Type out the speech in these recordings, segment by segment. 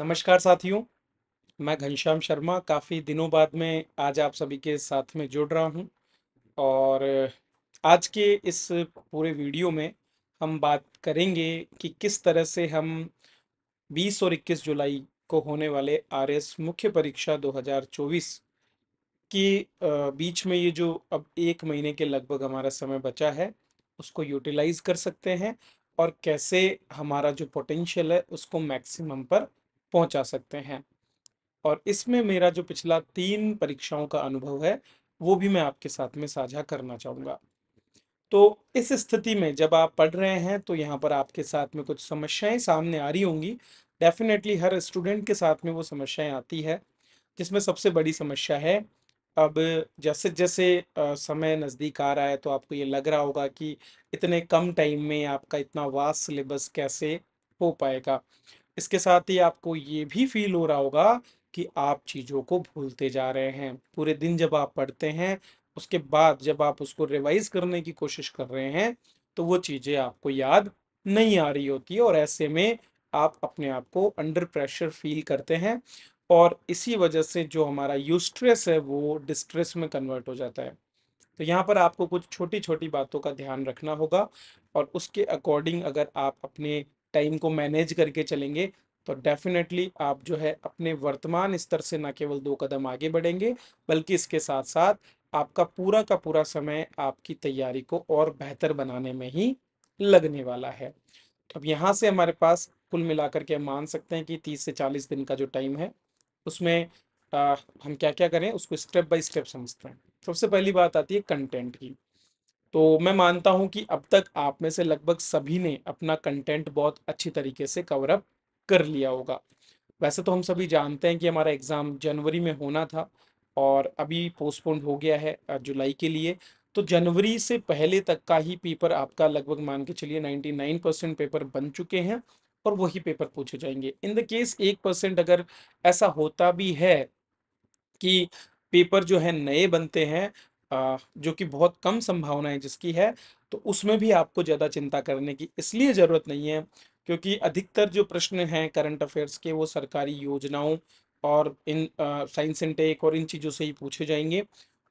नमस्कार साथियों मैं घनश्याम शर्मा काफ़ी दिनों बाद में आज आप सभी के साथ में जुड़ रहा हूं और आज के इस पूरे वीडियो में हम बात करेंगे कि किस तरह से हम 20 और 21 जुलाई को होने वाले आरएस मुख्य परीक्षा 2024 की बीच में ये जो अब एक महीने के लगभग हमारा समय बचा है उसको यूटिलाइज कर सकते हैं और कैसे हमारा जो पोटेंशियल है उसको मैक्सिमम पर पहुंचा सकते हैं और इसमें मेरा जो पिछला तीन परीक्षाओं का अनुभव है वो भी मैं आपके साथ में साझा करना चाहूँगा तो इस स्थिति में जब आप पढ़ रहे हैं तो यहाँ पर आपके साथ में कुछ समस्याएं सामने आ रही होंगी डेफिनेटली हर स्टूडेंट के साथ में वो समस्याएं आती है जिसमें सबसे बड़ी समस्या है अब जैसे जैसे समय नज़दीक आ रहा है तो आपको ये लग रहा होगा कि इतने कम टाइम में आपका इतना वास्ट सिलेबस कैसे हो पाएगा इसके साथ ही आपको ये भी फील हो रहा होगा कि आप चीज़ों को भूलते जा रहे हैं पूरे दिन जब आप पढ़ते हैं उसके बाद जब आप उसको रिवाइज करने की कोशिश कर रहे हैं तो वो चीज़ें आपको याद नहीं आ रही होती और ऐसे में आप अपने आप को अंडर प्रेशर फील करते हैं और इसी वजह से जो हमारा यूस्ट्रेस है वो डिस्ट्रेस में कन्वर्ट हो जाता है तो यहाँ पर आपको कुछ छोटी छोटी बातों का ध्यान रखना होगा और उसके अकॉर्डिंग अगर आप अपने टाइम को मैनेज करके चलेंगे तो डेफिनेटली आप जो है अपने वर्तमान स्तर से न केवल दो कदम आगे बढ़ेंगे बल्कि इसके साथ साथ आपका पूरा का पूरा समय आपकी तैयारी को और बेहतर बनाने में ही लगने वाला है तो अब यहाँ से हमारे पास कुल मिलाकर के हम मान सकते हैं कि तीस से चालीस दिन का जो टाइम है उसमें आ, हम क्या क्या करें उसको स्टेप बाय स्टेप समझते हैं सबसे पहली बात आती है कंटेंट की तो मैं मानता हूं कि अब तक आप में से लगभग सभी ने अपना कंटेंट बहुत अच्छी तरीके से कवर अप कर लिया होगा वैसे तो हम सभी जानते हैं कि हमारा एग्ज़ाम जनवरी में होना था और अभी पोस्टपोन हो गया है जुलाई के लिए तो जनवरी से पहले तक का ही पेपर आपका लगभग मान के चलिए 99 परसेंट पेपर बन चुके हैं और वही पेपर पूछे जाएंगे इन द केस एक परसेंट अगर ऐसा होता भी है कि पेपर जो है नए बनते हैं जो कि बहुत कम संभावनाएं जिसकी है तो उसमें भी आपको ज़्यादा चिंता करने की इसलिए ज़रूरत नहीं है क्योंकि अधिकतर जो प्रश्न हैं करंट अफेयर्स के वो सरकारी योजनाओं और इन साइंस एंड टेक और इन चीज़ों से ही पूछे जाएंगे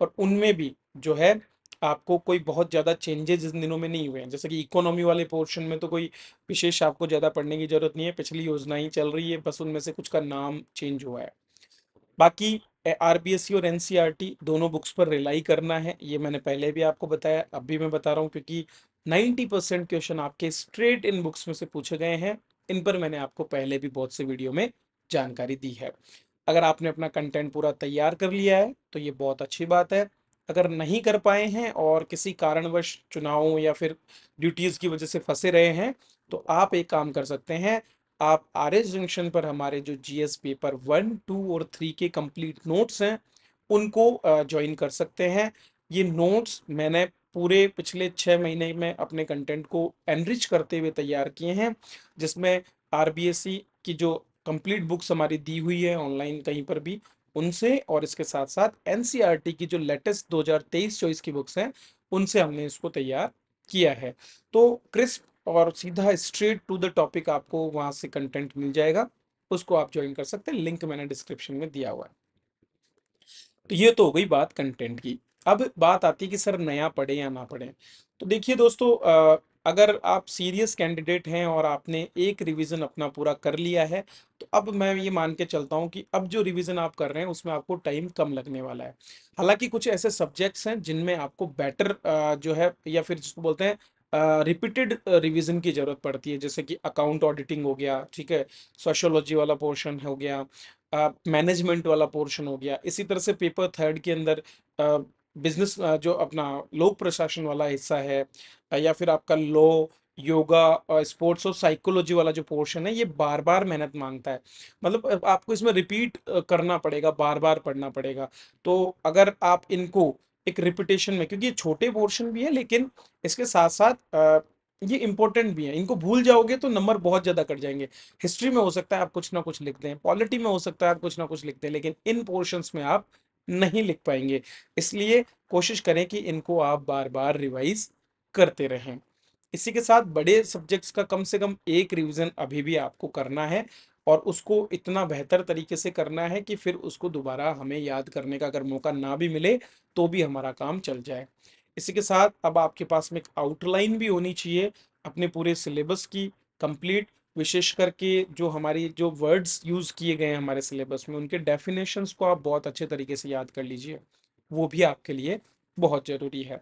और उनमें भी जो है आपको कोई बहुत ज़्यादा चेंजेज इन दिनों में नहीं हुए हैं जैसे कि इकोनॉमी वाले पोर्शन में तो कोई विशेष आपको ज़्यादा पढ़ने की ज़रूरत नहीं है पिछली योजना ही चल रही है बस उनमें से कुछ का नाम चेंज हुआ है बाकी सी और एनसीईआरटी e दोनों बुक्स पर रिलाई करना है ये मैंने पहले भी आपको बताया अब भी मैं बता रहा हूँ क्योंकि 90 परसेंट क्वेश्चन आपके स्ट्रेट इन बुक्स में से पूछे गए हैं इन पर मैंने आपको पहले भी बहुत से वीडियो में जानकारी दी है अगर आपने अपना कंटेंट पूरा तैयार कर लिया है तो ये बहुत अच्छी बात है अगर नहीं कर पाए हैं और किसी कारणवश चुनावों या फिर ड्यूटीज़ की वजह से फंसे रहे हैं तो आप एक काम कर सकते हैं आप आर एस जंक्शन पर हमारे जो G S paper one two और थ्री के कंप्लीट नोट्स हैं उनको ज्वाइन कर सकते हैं ये नोट्स मैंने पूरे पिछले छः महीने में अपने कंटेंट को एनरिच करते हुए तैयार किए हैं जिसमें आर की जो कंप्लीट बुक्स हमारी दी हुई है ऑनलाइन कहीं पर भी उनसे और इसके साथ साथ एन e की जो लेटेस्ट 2023 हज़ार की बुक्स हैं उनसे हमने इसको तैयार किया है तो क्रिस्प और सीधा स्ट्रेट टू द टॉपिक आपको वहाँ से कंटेंट मिल जाएगा उसको आप ज्वाइन कर सकते हैं लिंक मैंने डिस्क्रिप्शन में दिया हुआ है तो ये तो हो गई बात कंटेंट की अब बात आती है कि सर नया पढ़े या ना पढ़े तो देखिए दोस्तों आ, अगर आप सीरियस कैंडिडेट हैं और आपने एक रिवीजन अपना पूरा कर लिया है तो अब मैं ये मान के चलता हूँ कि अब जो रिवीजन आप कर रहे हैं उसमें आपको टाइम कम लगने वाला है हालांकि कुछ ऐसे सब्जेक्ट्स हैं जिनमें आपको बेटर जो है या फिर जिसको बोलते हैं रिपीटेड रिवीजन की ज़रूरत पड़ती है जैसे कि अकाउंट ऑडिटिंग हो गया ठीक है सोशोलॉजी वाला पोर्शन हो गया मैनेजमेंट वाला पोर्शन हो गया इसी तरह से पेपर थर्ड के अंदर बिजनेस जो अपना लोक प्रशासन वाला हिस्सा है या फिर आपका लॉ योगा स्पोर्ट्स और साइकोलॉजी वाला जो पोर्शन है ये बार बार मेहनत मांगता है मतलब आपको इसमें रिपीट करना पड़ेगा बार बार पढ़ना पड़ेगा तो अगर आप इनको एक रिपीटेशन में क्योंकि ये छोटे पोर्शन भी है लेकिन इसके साथ साथ ये इंपॉर्टेंट भी है इनको भूल जाओगे तो नंबर बहुत ज़्यादा कट जाएंगे हिस्ट्री में हो सकता है आप कुछ ना कुछ लिखते हैं पॉलिटी में हो सकता है आप कुछ ना कुछ लिखते हैं लेकिन इन पोर्शन में आप नहीं लिख पाएंगे इसलिए कोशिश करें कि इनको आप बार बार रिवाइज करते रहें इसी के साथ बड़े सब्जेक्ट्स का कम से कम एक रिवीजन अभी भी आपको करना है और उसको इतना बेहतर तरीके से करना है कि फिर उसको दोबारा हमें याद करने का अगर मौका ना भी मिले तो भी हमारा काम चल जाए इसी के साथ अब आपके पास में एक आउटलाइन भी होनी चाहिए अपने पूरे सिलेबस की कंप्लीट विशेष करके जो हमारी जो वर्ड्स यूज़ किए गए हैं हमारे सिलेबस में उनके डेफिनेशंस को आप बहुत अच्छे तरीके से याद कर लीजिए वो भी आपके लिए बहुत ज़रूरी है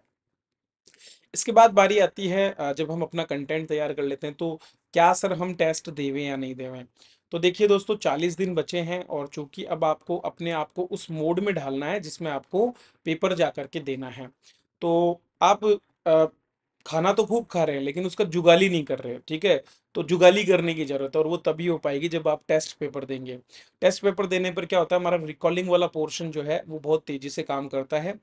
इसके बाद बारी आती है जब हम अपना कंटेंट तैयार कर लेते हैं तो क्या सर हम टेस्ट देवें या नहीं देवें तो देखिए दोस्तों 40 दिन बचे हैं और चूंकि अब आपको अपने आप को उस मोड में ढालना है जिसमें आपको पेपर जा करके देना है तो आप आ, खाना तो खूब खा रहे हैं लेकिन उसका जुगाली नहीं कर रहे ठीक है तो जुगाली करने की जरूरत है और वो तभी हो पाएगी जब आप टेस्ट पेपर देंगे टेस्ट पेपर देने पर क्या होता है हमारा रिकॉलिंग वाला पोर्शन जो है वो बहुत तेजी से काम करता है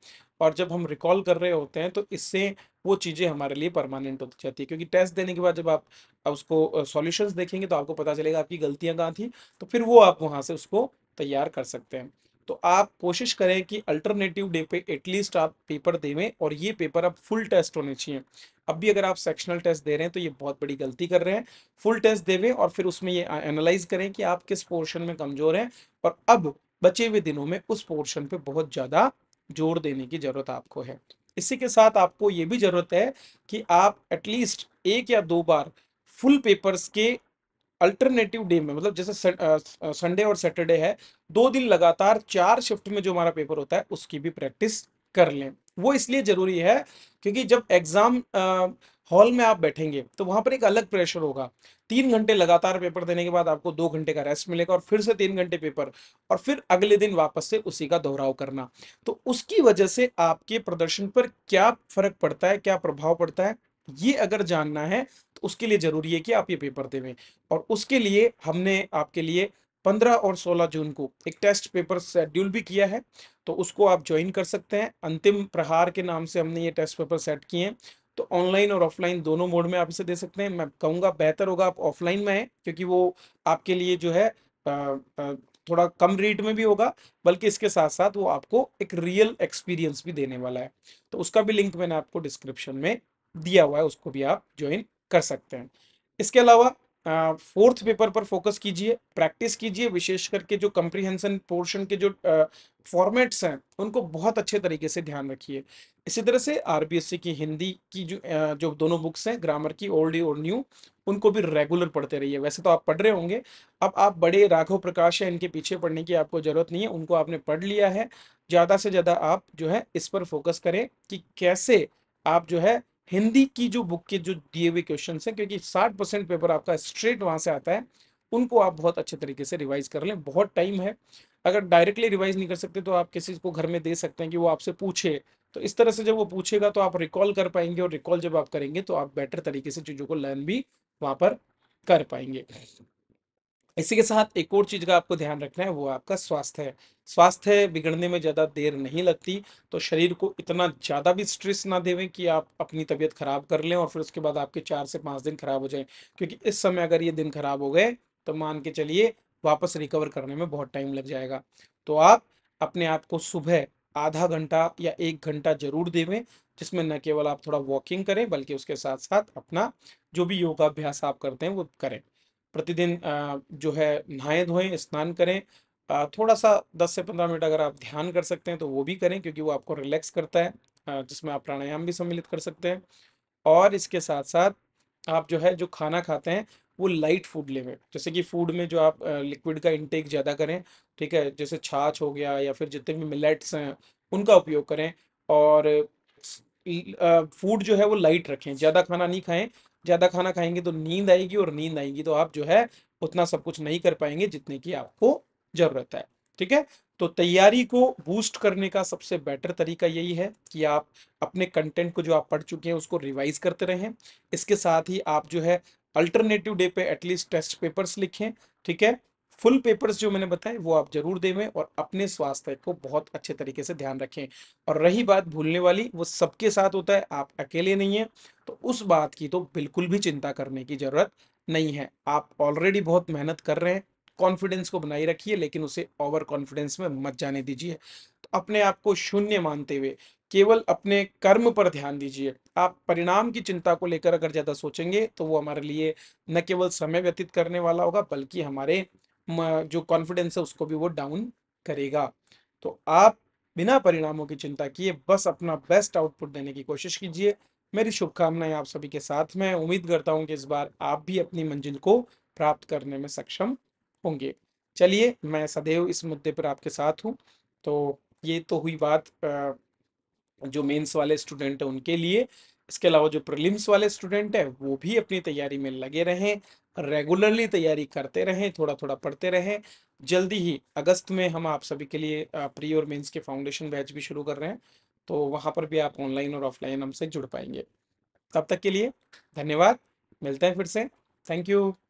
और जब हम रिकॉल कर रहे होते हैं तो इससे वो चीज़ें हमारे लिए परमानेंट होती जाती है क्योंकि टेस्ट देने के बाद जब आप उसको सॉल्यूशंस देखेंगे तो आपको पता चलेगा आपकी गलतियां कहाँ थी तो फिर वो आप वहाँ से उसको तैयार कर सकते हैं तो आप कोशिश करें कि अल्टरनेटिव डे पे एटलीस्ट आप पेपर देवें और ये पेपर अब फुल टेस्ट होने चाहिए अब भी अगर आप सेक्शनल टेस्ट दे रहे हैं तो ये बहुत बड़ी गलती कर रहे हैं फुल टेस्ट देवें और फिर उसमें ये एनालाइज करें कि आप किस पोर्शन में कमज़ोर हैं और अब बचे हुए दिनों में उस पोर्शन पे बहुत ज़्यादा जोर देने की ज़रूरत आपको है इसी के साथ आपको ये भी ज़रूरत है कि आप एटलीस्ट एक या दो बार फुल पेपर्स के अल्टरनेटिव डे में मतलब जैसे संडे और सैटरडे है दो दिन लगातार चार शिफ्ट में जो हमारा पेपर होता है उसकी भी प्रैक्टिस कर लें वो इसलिए ज़रूरी है क्योंकि जब एग्ज़ाम हॉल में आप बैठेंगे तो वहां पर एक अलग प्रेशर होगा तीन घंटे लगातार पेपर देने के बाद आपको दो घंटे का रेस्ट मिलेगा और फिर से तीन घंटे पेपर और फिर अगले दिन वापस से उसी का दोहराव करना तो उसकी वजह से आपके प्रदर्शन पर क्या फर्क पड़ता है क्या प्रभाव पड़ता है ये अगर जानना है तो उसके लिए जरूरी है कि आप ये पेपर देवें और उसके लिए हमने आपके लिए 15 और 16 जून को एक टेस्ट पेपर शेड्यूल भी किया है तो उसको आप ज्वाइन कर सकते हैं अंतिम प्रहार के नाम से हमने ये टेस्ट पेपर सेट किए हैं तो ऑनलाइन और ऑफलाइन दोनों मोड में आप इसे दे सकते हैं मैं कहूँगा बेहतर होगा आप ऑफलाइन में हैं क्योंकि वो आपके लिए जो है आ, आ, थोड़ा कम रेट में भी होगा बल्कि इसके साथ साथ वो आपको एक रियल एक्सपीरियंस भी देने वाला है तो उसका भी लिंक मैंने आपको डिस्क्रिप्शन में दिया हुआ है उसको भी आप ज्वाइन कर सकते हैं इसके अलावा फोर्थ पेपर पर फोकस कीजिए प्रैक्टिस कीजिए विशेष करके जो कम्प्रीहेंशन पोर्शन के जो फॉर्मेट्स हैं उनको बहुत अच्छे तरीके से ध्यान रखिए इसी तरह से आरबीएससी की हिंदी की जो जो दोनों बुक्स हैं ग्रामर की ओल्ड और न्यू उनको भी रेगुलर पढ़ते रहिए वैसे तो आप पढ़ रहे होंगे अब आप बड़े राघव प्रकाश हैं इनके पीछे पढ़ने की आपको ज़रूरत नहीं है उनको आपने पढ़ लिया है ज़्यादा से ज़्यादा आप जो है इस पर फोकस करें कि कैसे आप जो है हिंदी की जो बुक के जो दिए हुए क्वेश्चन हैं क्योंकि 60 परसेंट पेपर आपका स्ट्रेट वहाँ से आता है उनको आप बहुत अच्छे तरीके से रिवाइज कर लें बहुत टाइम है अगर डायरेक्टली रिवाइज नहीं कर सकते तो आप किसी को घर में दे सकते हैं कि वो आपसे पूछे तो इस तरह से जब वो पूछेगा तो आप रिकॉल कर पाएंगे और रिकॉल जब आप करेंगे तो आप बेटर तरीके से चीज़ों को लर्न भी वहाँ पर कर पाएंगे इसी के साथ एक और चीज़ का आपको ध्यान रखना है वो आपका स्वास्थ्य है स्वास्थ्य बिगड़ने में ज़्यादा देर नहीं लगती तो शरीर को इतना ज़्यादा भी स्ट्रेस ना देवें कि आप अपनी तबीयत ख़राब कर लें और फिर उसके बाद आपके चार से पाँच दिन खराब हो जाए क्योंकि इस समय अगर ये दिन खराब हो गए तो मान के चलिए वापस रिकवर करने में बहुत टाइम लग जाएगा तो आप अपने आप को सुबह आधा घंटा या एक घंटा जरूर देवें जिसमें न केवल आप थोड़ा वॉकिंग करें बल्कि उसके साथ साथ अपना जो भी योगाभ्यास आप करते हैं वो करें प्रतिदिन जो है नहाए धोएं स्नान करें थोड़ा सा 10 से 15 मिनट अगर आप ध्यान कर सकते हैं तो वो भी करें क्योंकि वो आपको रिलैक्स करता है जिसमें आप प्राणायाम भी सम्मिलित कर सकते हैं और इसके साथ साथ आप जो है जो खाना खाते हैं वो लाइट फूड ले जैसे कि फूड में जो आप लिक्विड का इंटेक ज़्यादा करें ठीक है जैसे छाछ हो गया या फिर जितने भी मिलेट्स हैं उनका उपयोग करें और फूड जो है वो लाइट रखें ज़्यादा खाना नहीं खाएं ज़्यादा खाना खाएंगे तो नींद आएगी और नींद आएगी तो आप जो है उतना सब कुछ नहीं कर पाएंगे जितने की आपको ज़रूरत है ठीक है तो तैयारी को बूस्ट करने का सबसे बेटर तरीका यही है कि आप अपने कंटेंट को जो आप पढ़ चुके हैं उसको रिवाइज करते रहें इसके साथ ही आप जो है अल्टरनेटिव डे पे एटलीस्ट टेस्ट पेपर्स लिखें ठीक है फुल पेपर्स जो मैंने बताए वो आप जरूर देवें और अपने स्वास्थ्य को बहुत अच्छे तरीके से ध्यान रखें और रही बात भूलने वाली वो सबके साथ होता है आप अकेले नहीं है तो उस बात की तो बिल्कुल भी चिंता करने की ज़रूरत नहीं है आप ऑलरेडी बहुत मेहनत कर रहे हैं कॉन्फिडेंस को बनाए रखिए लेकिन उसे ओवर कॉन्फिडेंस में मत जाने दीजिए तो अपने आप को शून्य मानते हुए केवल अपने कर्म पर ध्यान दीजिए आप परिणाम की चिंता को लेकर अगर ज़्यादा सोचेंगे तो वो हमारे लिए न केवल समय व्यतीत करने वाला होगा बल्कि हमारे जो कॉन्फिडेंस है उसको भी वो डाउन करेगा तो आप बिना परिणामों की चिंता किए बस अपना बेस्ट आउटपुट देने की कोशिश कीजिए मेरी शुभकामनाएं आप सभी के साथ में उम्मीद करता हूं कि इस बार आप भी अपनी मंजिल को प्राप्त करने में सक्षम होंगे चलिए मैं सदैव इस मुद्दे पर आपके साथ हूं तो ये तो हुई बात जो मेंस वाले स्टूडेंट हैं उनके लिए इसके अलावा जो प्रीलिम्स वाले स्टूडेंट हैं वो भी अपनी तैयारी में लगे रहें रेगुलरली तैयारी करते रहें थोड़ा थोड़ा पढ़ते रहें जल्दी ही अगस्त में हम आप सभी के लिए प्री और मेंस के फाउंडेशन बैच भी शुरू कर रहे हैं तो वहाँ पर भी आप ऑनलाइन और ऑफलाइन हमसे जुड़ पाएंगे तब तक के लिए धन्यवाद मिलते हैं फिर से थैंक यू